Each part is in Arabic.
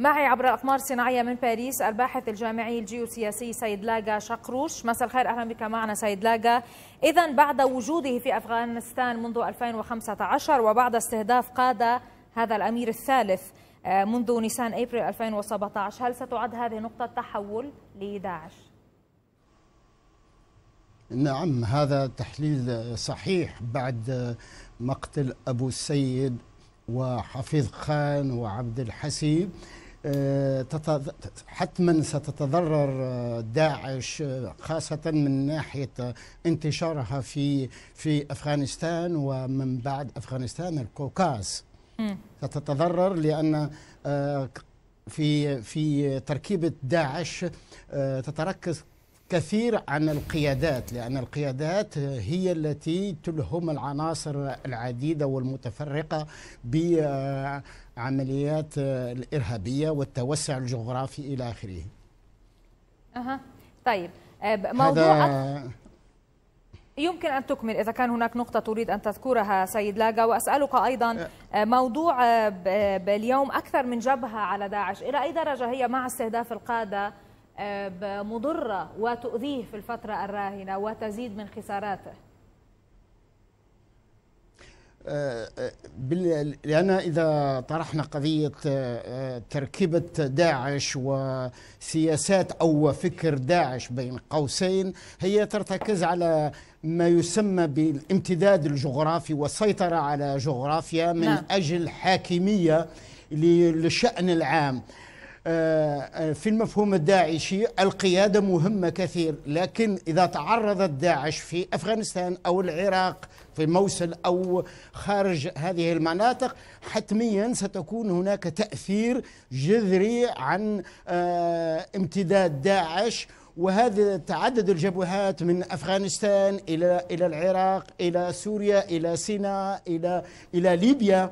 معي عبر الأقمار الصناعية من باريس الباحث الجامعي الجيوسياسي سيد لاغا شقروش مساء الخير أهلا بك معنا سيد لاغا إذا بعد وجوده في أفغانستان منذ 2015 وبعد استهداف قادة هذا الأمير الثالث آه، منذ نيسان أبريل 2017 هل ستعد هذه نقطة تحول لداعش؟ نعم هذا تحليل صحيح بعد مقتل أبو السيد وحفيظ خان وعبد الحسيب حتما ستتضرر آه، داعش آه، خاصة من ناحية آه، انتشارها في في أفغانستان ومن بعد أفغانستان القوقاز ستتضرر لأن في في تركيبة داعش تتركز كثير عن القيادات لأن القيادات هي التي تلهم العناصر العديدة والمتفرقة بعمليات الإرهابية والتوسع الجغرافي إلى آخره طيب، أه. طيب موضوع هذا يمكن أن تكمل إذا كان هناك نقطة تريد أن تذكرها سيد لاجا وأسألك أيضا آه. آه، موضوع آه، اليوم أكثر من جبهة على داعش إلى أي درجة هي مع استهداف القادة مضرة وتؤذيه في الفترة الراهنة وتزيد من خساراته آه، آه، لأن إذا طرحنا قضية آه، تركيبة داعش وسياسات أو فكر داعش بين قوسين هي ترتكز على ما يسمى بالامتداد الجغرافي والسيطرة على جغرافيا من نعم. أجل حاكمية للشأن العام آه، آه، في المفهوم الداعشي القيادة مهمة كثير لكن إذا تعرضت داعش في أفغانستان أو العراق في موصل أو خارج هذه المناطق حتميا ستكون هناك تأثير جذري عن آه، امتداد داعش وهذا تعدد الجبهات من افغانستان الى الى العراق الى سوريا الى سيناء الى الى ليبيا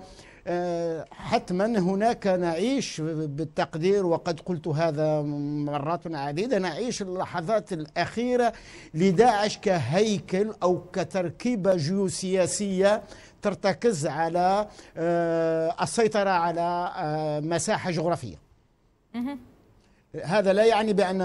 حتما هناك نعيش بالتقدير وقد قلت هذا مرات عديدة نعيش اللحظات الأخيرة لداعش كهيكل أو كتركيبة جيوسياسية ترتكز على آه، السيطرة على آه، مساحة جغرافية هذا لا يعني بأن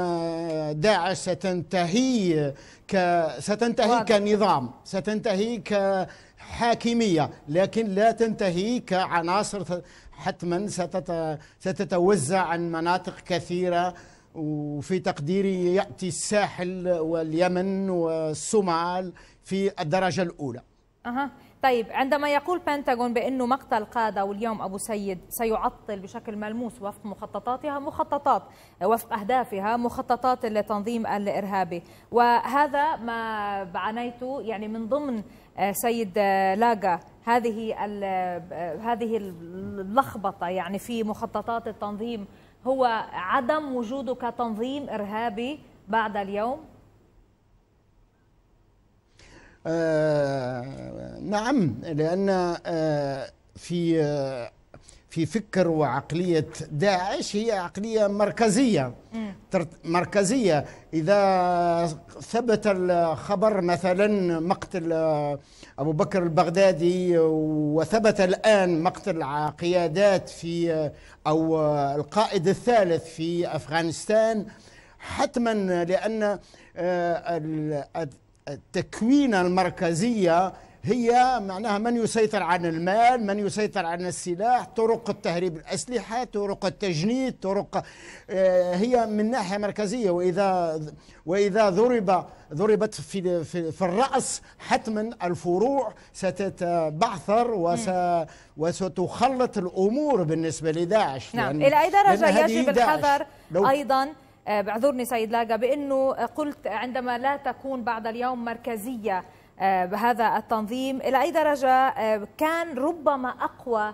داعش ستنتهي ك ستنتهي واضح. كنظام ستنتهي كحاكمية لكن لا تنتهي كعناصر حتما ستت... ستتوزع عن مناطق كثيرة وفي تقديري يأتي الساحل واليمن والصومال في الدرجة الأولى أها طيب عندما يقول بنتاغون بأنه مقتل قادة واليوم أبو سيد سيعطل بشكل ملموس وفق مخططاتها مخططات وفق أهدافها مخططات لتنظيم الإرهابي وهذا ما عانيته يعني من ضمن آه، سيد آه، لاجا هذه آه، هذه اللخبطة يعني في مخططات التنظيم هو عدم وجوده كتنظيم إرهابي بعد اليوم آه، نعم لأن آه، في آه، في فكر وعقلية داعش هي عقلية مركزية مركزية إذا ثبت الخبر مثلا مقتل أبو بكر البغدادي وثبت الآن مقتل قيادات في أو القائد الثالث في أفغانستان حتما لأن التكوينة المركزية هي معناها من يسيطر عن المال من يسيطر عن السلاح طرق التهريب الأسلحة طرق التجنيد طرق آه، هي من ناحية مركزية وإذا وإذا ضرب ضربت في, في, في الرأس حتما الفروع ستتبعثر وس وستخلط الأمور بالنسبة لداعش نعم إلى أي درجة يجب الحذر أيضا آه، بعذرني سيد لاقا بأنه آه، قلت عندما لا تكون بعد اليوم مركزية آه، بهذا التنظيم إلى أي درجة كان ربما أقوى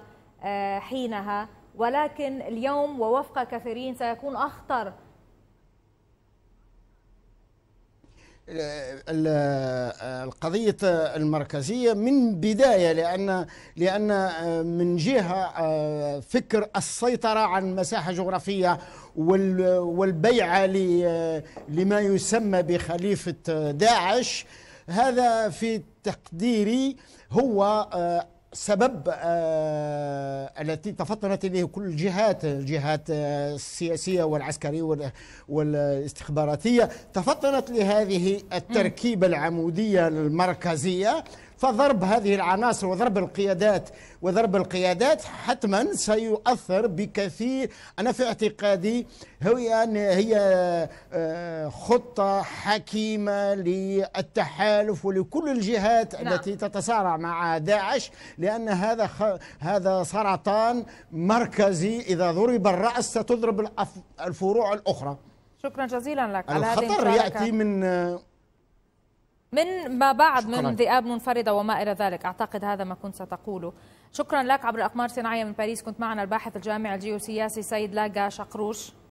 حينها ولكن اليوم ووفق كثيرين سيكون أخطر القضية المركزية من بداية لأن لأن آه، من جهة آه، فكر السيطرة عن مساحة جغرافية والبيعة آه، لما يسمى بخليفة داعش هذا في تقديري هو سبب آه، التي تفطنت اليه كل الجهات الجهات آه، السياسيه والعسكريه والاستخباراتيه تفطنت لهذه التركيبه العموديه المركزيه فضرب هذه العناصر وضرب القيادات وضرب القيادات حتما سيؤثر بكثير أنا في اعتقادي هي أن هي آه، خطة حكيمة للتحالف ولكل الجهات نعم. التي تتصارع مع داعش لأن هذا خ... هذا سرطان مركزي إذا ضرب الرأس ستضرب الفروع الأخرى شكرا جزيلا لك على هذه الخطر يأتي من من ما بعد من ذئاب منفردة وما إلى ذلك أعتقد هذا ما كنت ستقوله شكرا لك عبر الأقمار الصناعية من باريس كنت معنا الباحث الجامعي الجيوسياسي سيد لاجا شقروش